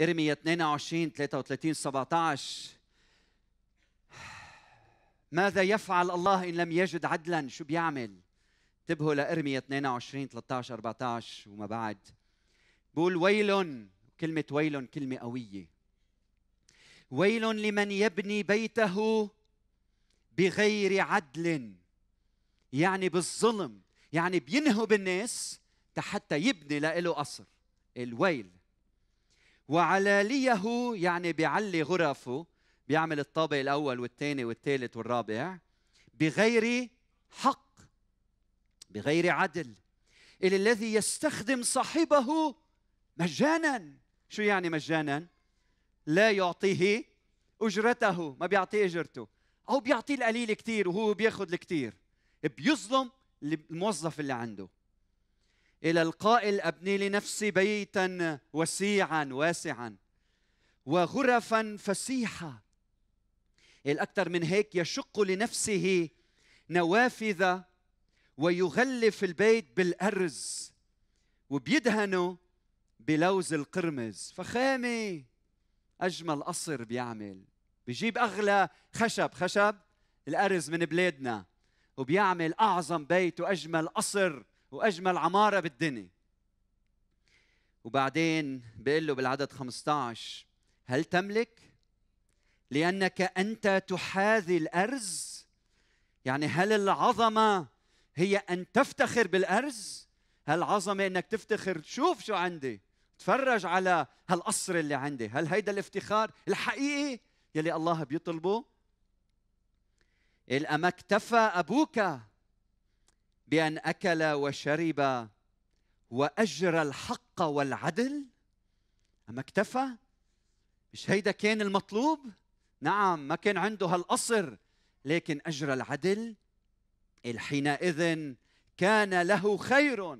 ارميا 22 33 17 ماذا يفعل الله ان لم يجد عدلا شو بيعمل انتبهوا لارميا 22 13 14 وما بعد بقول ويل كلمه ويل كلمه قويه ويل لمن يبني بيته بغير عدل يعني بالظلم يعني بينهب الناس حتى يبني لإله قصر الويل وعلاليه يعني بيعلي غرفه بيعمل الطابق الاول والثاني والثالث والرابع بغير حق بغير عدل الى الذي يستخدم صاحبه مجانا شو يعني مجانا لا يعطيه اجرته ما بيعطيه اجرته او بيعطيه القليل كثير وهو بياخذ الكثير بيظلم الموظف اللي عنده إلى القائل أبني لنفسي بيتا وسيعا واسعا وغرفا فسيحة الأكثر من هيك يشق لنفسه نوافذ ويغلف البيت بالأرز وبيدهنه بلوز القرمز فخامة أجمل قصر بيعمل بجيب أغلى خشب خشب الأرز من بلادنا وبيعمل أعظم بيت وأجمل قصر واجمل عماره بالدنيا وبعدين بيقول له بالعدد 15 هل تملك لانك انت تحاذي الارز يعني هل العظمه هي ان تفتخر بالارز هل العظمه انك تفتخر شوف شو عندي تفرج على هالقصر اللي عندي هل هيدا الافتخار الحقيقي يلي الله بيطلبه الا اما اكتفى ابوك بأن أكل وشرب وأجرى الحق والعدل أما اكتفى مش هيدا كان المطلوب نعم ما كان عنده هالقصر لكن أجرى العدل حينئذ كان له خير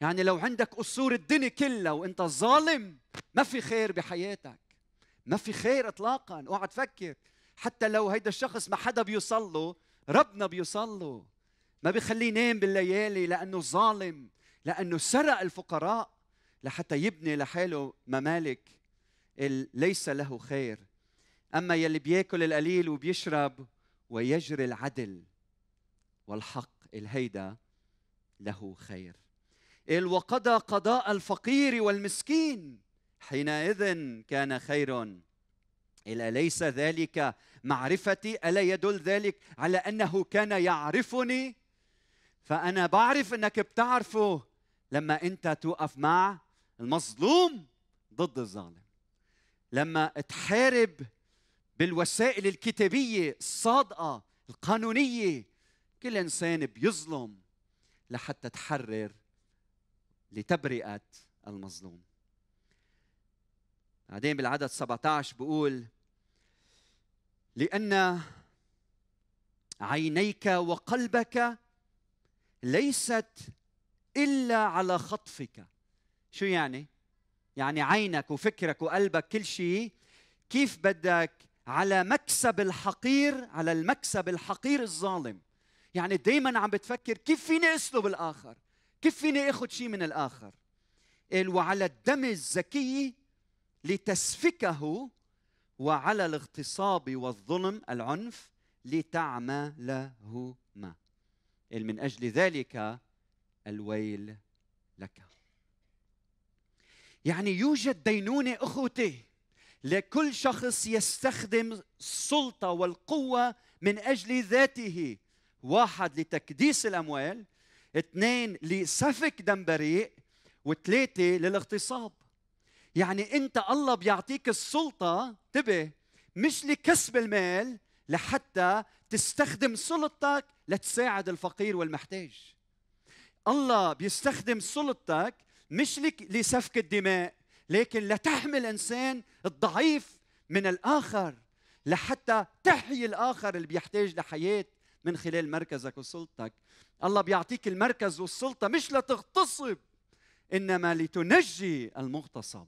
يعني لو عندك قصور الدنيا كلها وانت ظالم ما في خير بحياتك ما في خير اطلاقا اوعى تفكر حتى لو هيدا الشخص ما حدا بيصلي ربنا بيصلي ما بيخليه ينام بالليالي لانه ظالم لانه سرق الفقراء لحتى يبني لحاله ممالك ليس له خير اما يلي بياكل القليل وبيشرب ويجري العدل والحق الهيدا له خير قال وقضى قضاء الفقير والمسكين حينئذ كان خير إلا ليس ذلك معرفتي ألا يدل ذلك على أنه كان يعرفني فأنا بعرف أنك بتعرفه لما أنت توقف مع المظلوم ضد الظالم لما تحارب بالوسائل الكتابية الصادقة القانونية كل إنسان بيظلم لحتى تحرر لتبرئة المظلوم بعدين بالعدد 17 بقول لأن عينيك وقلبك ليست الا على خطفك شو يعني يعني عينك وفكرك وقلبك كل شيء كيف بدك على مكسب الحقير على المكسب الحقير الظالم يعني دائما عم بتفكر كيف فيني اسلب الاخر كيف فيني اخذ شيء من الاخر قال وعلى الدم الزكي لتسفكه وعلى الاغتصاب والظلم العنف لتعملهما من اجل ذلك الويل لك يعني يوجد دينونه اخوتي لكل شخص يستخدم السلطه والقوه من اجل ذاته واحد لتكديس الاموال اثنين لسفك دم بريء وثلاثه للاغتصاب يعني انت الله بيعطيك السلطه انتبه مش لكسب المال لحتى تستخدم سلطتك لتساعد الفقير والمحتاج الله بيستخدم سلطتك مش لسفك الدماء لكن لتحمي الانسان الضعيف من الاخر لحتى تحيي الاخر اللي بيحتاج لحياه من خلال مركزك وسلطتك الله بيعطيك المركز والسلطه مش لتغتصب انما لتنجي المغتصب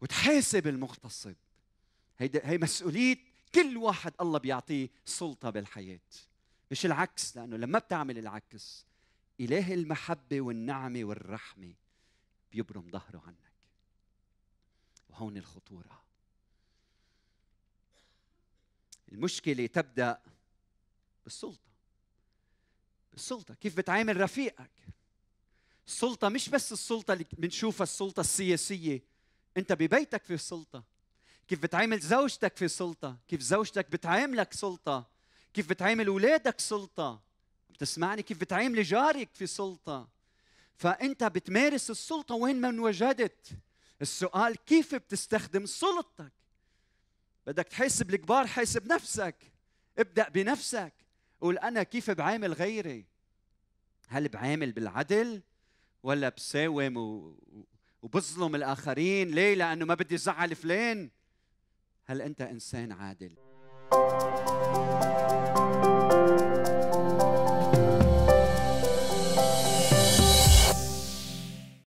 وتحاسب المغتصب هي, هي مسؤوليه كل واحد الله بيعطيه سلطة بالحياة مش العكس لأنه لما بتعمل العكس إله المحبة والنعمة والرحمة بيبرم ظهره عنك وهون الخطورة المشكلة تبدأ بالسلطة بالسلطة كيف بتعامل رفيقك السلطة مش بس السلطة اللي بنشوفها السلطة السياسية أنت ببيتك في السلطة كيف بتعامل زوجتك في سلطة كيف زوجتك بتعاملك سلطة كيف بتعامل أولادك سلطة بتسمعني كيف بتعامل جارك في سلطة فأنت بتمارس السلطة وين ما وجدت السؤال كيف بتستخدم سلطتك بدك تحاسب الكبار حاسب نفسك ابدأ بنفسك قول أنا كيف بعامل غيري هل بعامل بالعدل ولا بساوم و... وبظلم الآخرين ليه لأنه ما بدي زعل فلان هل انت انسان عادل